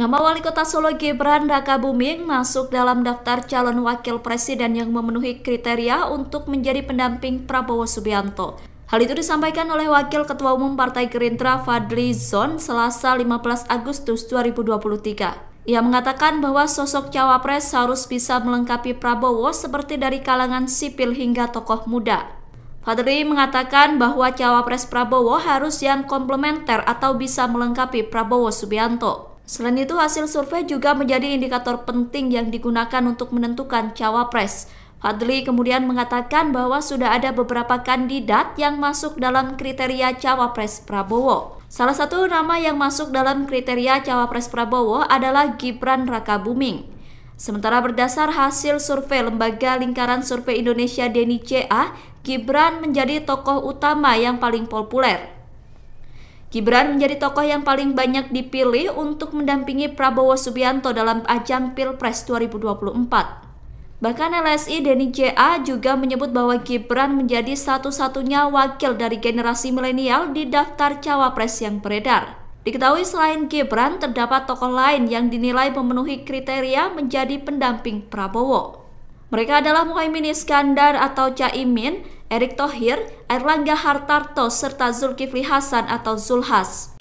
Nama Wali Kota Solo Gibran Raka Buming masuk dalam daftar calon wakil presiden yang memenuhi kriteria untuk menjadi pendamping Prabowo Subianto. Hal itu disampaikan oleh Wakil Ketua Umum Partai Gerindra Fadli Zon selasa 15 Agustus 2023. Ia mengatakan bahwa sosok cawapres harus bisa melengkapi Prabowo seperti dari kalangan sipil hingga tokoh muda. Fadli mengatakan bahwa cawapres Prabowo harus yang komplementer atau bisa melengkapi Prabowo Subianto. Selain itu, hasil survei juga menjadi indikator penting yang digunakan untuk menentukan cawapres. Fadli kemudian mengatakan bahwa sudah ada beberapa kandidat yang masuk dalam kriteria cawapres Prabowo. Salah satu nama yang masuk dalam kriteria cawapres Prabowo adalah Gibran Rakabuming. Sementara berdasar hasil survei Lembaga Lingkaran Survei Indonesia Deni CA, Gibran menjadi tokoh utama yang paling populer. Gibran menjadi tokoh yang paling banyak dipilih untuk mendampingi Prabowo Subianto dalam ajang Pilpres 2024. Bahkan LSI Denny JA juga menyebut bahwa Gibran menjadi satu-satunya wakil dari generasi milenial di daftar cawapres yang beredar. Diketahui selain Gibran, terdapat tokoh lain yang dinilai memenuhi kriteria menjadi pendamping Prabowo. Mereka adalah Muhaimin Iskandar atau Caimin, Erick Thohir, Erlangga Hartarto, serta Zulkifli Hasan atau Zulhas.